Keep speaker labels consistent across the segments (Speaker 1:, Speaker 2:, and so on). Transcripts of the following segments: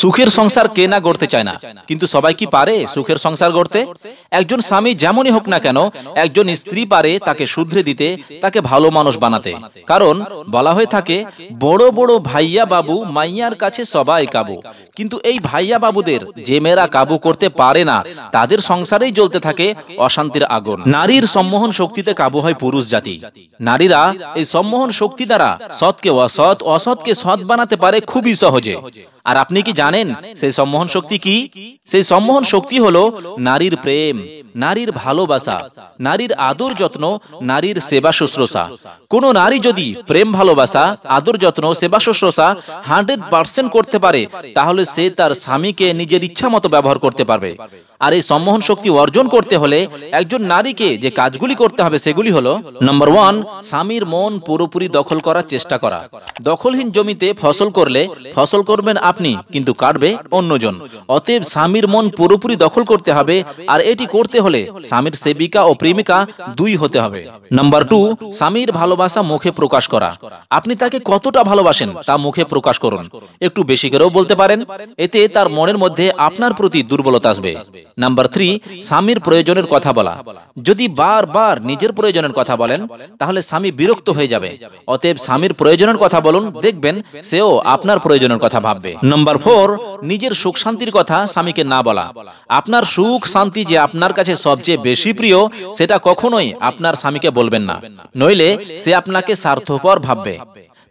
Speaker 1: সুখের সংসার কে না গড়তে চায় না কিন্তু সবাই কি পারে সুখের সংসার গড়তে একজন স্বামী যেমনই হোক না কেন একজন স্ত্রী পারে তাকে শুধরে দিতে তাকে ভালো মানুষ বানাতে কারণ বলা হয়ে থাকে বড় বড় ভাইয়া বাবু মাইয়ার কাছে সবাই কাবু কিন্তু এই ভাইয়া বাবুদের যে মেয়েরা কাবু করতে পারে না তাদের সংসারেই জ্বলতে থাকে অশান্তির আগুন নারীর সম্মোহন শক্তিতে কাবু হয় পুরুষ জাতি নারীরা এই সম্মোহন শক্তি দ্বারা সৎকে অসৎ অসৎকে সৎ বানাতে পারে খুবই সহজে আর আপনি কি জানেন জানেন সেই সম্মোহন শক্তি কি সেই সম্মোহন শক্তি হলো নারীর প্রেম নারীর ভালোবাসা নারীর আদর যত্ন নারীর সেবা শুশ্রূষা কোন নারী যদি প্রেম ভালোবাসা আদর যত্ন সেবা শুশ্রূষা হান্ড্রেড পার্সেন্ট করতে পারে তাহলে সে তার স্বামীকে নিজের ইচ্ছা মতো ব্যবহার করতে পারবে আর এই সম্মোহন শক্তি অর্জন করতে হলে একজন নারীকে যে কাজগুলি করতে হবে সেগুলি হলো নম্বর ওয়ান স্বামীর মন পুরোপুরি দখল করার চেষ্টা করা দখলহীন জমিতে ফসল করলে ফসল করবেন আপনি কিন্তু কাটবে অন্যজন অতএব স্বামীর মন পুরোপুরি দখল করতে হবে আর এটি করতে হলে স্বামীর সেবিকা ও প্রেমিকা দুই হতে হবে নাম্বার টু স্বামীর ভালোবাসা মুখে প্রকাশ করা আপনি তাকে কতটা ভালোবাসেন তা মুখে প্রকাশ করুন একটু বেশি করেও বলতে পারেন এতে তার মনের মধ্যে আপনার প্রতি দুর্বলতা আসবে নাম্বার থ্রি স্বামীর প্রয়োজনের কথা বলা যদি বারবার নিজের প্রয়োজনের কথা বলেন তাহলে স্বামী বিরক্ত হয়ে যাবে অতএব স্বামীর প্রয়োজনের কথা বলুন দেখবেন সেও আপনার প্রয়োজনের কথা ভাববে নাম্বার ফোর নিজের সুখ শান্তির কথা স্বামীকে না বলা আপনার সুখ শান্তি যে আপনার কাছে সবচেয়ে বেশি প্রিয় সেটা কখনোই আপনার স্বামীকে বলবেন না নইলে সে আপনাকে স্বার্থপর ভাববে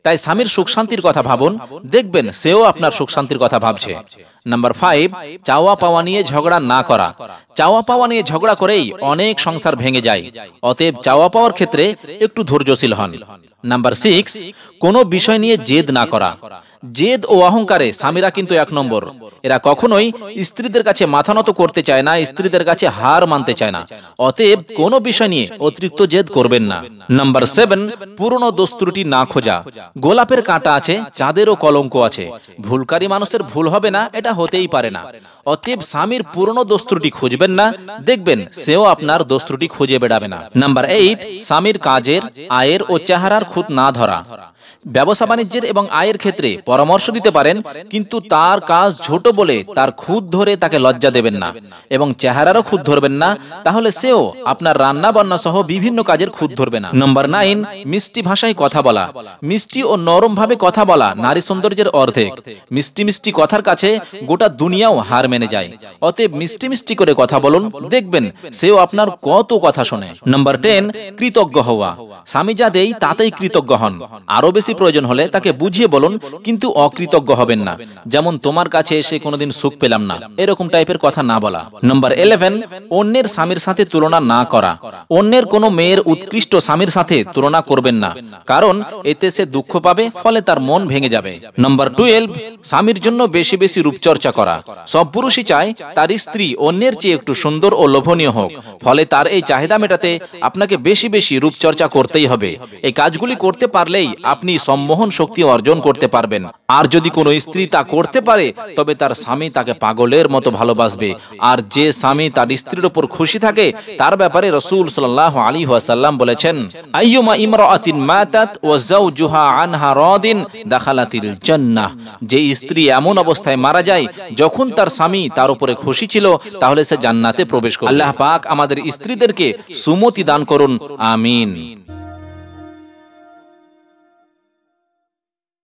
Speaker 1: তাই স্বামীর সুখ শান্তির কথা ভাবুন দেখবেন সেও আপনার সুখ শান্তির কথা ভাবছে নাম্বার ফাইভ চাওয়া পাওয়া নিয়ে ঝগড়া না করা চাওয়া পাওয়া নিয়ে ঝগড়া করেই অনেক সংসার ভেঙে যায় অতএব চাওয়া পাওয়ার ক্ষেত্রে একটু ধৈর্যশীল হন নাম্বার সিক্স কোনো বিষয় নিয়ে জেদ না করা জেদ ও অহংকারে স্বামীরা কিন্তু এক নম্বর এরা কখনোই স্ত্রীদের কাছে মাথা নত করতে চায় না স্ত্রীদের কাছে হার মানতে চায় না অতএব কোনো বিষয় নিয়ে অতিরিক্ত জেদ করবেন না নাম্বার সেভেন পুরনো দস্তুটি না খোঁজা গোলাপের কাঁটা আছে চাঁদেরও কলঙ্ক আছে ভুলকারী মানুষের ভুল হবে না এটা হতেই পারে না অতএব স্বামীর পুরনো দস্তুটি খুঁজবেন না দেখবেন সেও আপনার দস্তুটি খুঁজে বেড়াবে না নাম্বার এইট স্বামীর কাজের আয়ের ও চেহারার খুঁত না ধরা ব্যবসা বাণিজ্যের এবং আয়ের ক্ষেত্রে পরামর্শ দিতে পারেন কিন্তু তার কাজ ছোট বলে তার খুদ ধরে তাকে লজ্জা দেবেন না এবং চেহারারও খুদ ধরবেন না তাহলে সেও আপনার রান্না বান্না সহ বিভিন্ন কাজের খুদ ধরবে না নম্বর নাইন মিষ্টি ভাষায় কথা বলা মিষ্টি ও নরম ভাবে কথা বলা নারী সৌন্দর্যের অর্ধেক মিষ্টি মিষ্টি কথার কাছে গোটা দুনিয়াও হার মেনে যায় অতএব মিষ্টি মিষ্টি করে কথা বলুন দেখবেন সেও আপনার কত কথা শোনে নম্বর টেন কৃতজ্ঞ হওয়া স্বামী যা দেই তাতেই কৃতজ্ঞ হন আরো বেশি প্রয়োজন হলে তাকে বুঝিয়ে বলুন কিন্তু অকৃতজ্ঞ হবেন না যেমন তোমার কাছে এসে কোনোদিন সুখ পেলাম না এরকম টাইপের কথা না বলা নম্বর ইলেভেন অন্যের স্বামীর সাথে তুলনা না করা অন্যের কোনো মেয়ের উৎকৃষ্ট স্বামীর সাথে তুলনা করবেন না কারণ এতে সে দুঃখ পাবে ফলে তার মন ভেঙে যাবে নম্বর টুয়েলভ স্বামীর জন্য বেশি বেশি রূপচর্চা করা সব পুরুষই চায় তার স্ত্রী অন্যের চেয়ে একটু সুন্দর ও লোভনীয় হোক ফলে তার এই চাহিদা মেটাতে আপনাকে বেশি বেশি রূপচর্চা করতে করতেই হবে এই কাজগুলি করতে পারলেই আপনি সম্মোহন শক্তি অর্জন করতে পারবেন আর যদি কোনো স্ত্রী তা করতে পারে তবে তার স্বামী তাকে পাগলের মতো ভালোবাসবে আর যে স্বামী তার স্ত্রীর উপর খুশি থাকে তার ব্যাপারে রসুল সাল্লাহ আলী ওয়াসাল্লাম বলেছেন যে স্ত্রী এমন অবস্থায় মারা যায় যখন তার স্বামী তার উপরে খুশি ছিল তাহলে সে জান্নাতে প্রবেশ করে আল্লাহ পাক আমাদের স্ত্রীদেরকে সুমতি দান করুন আমিন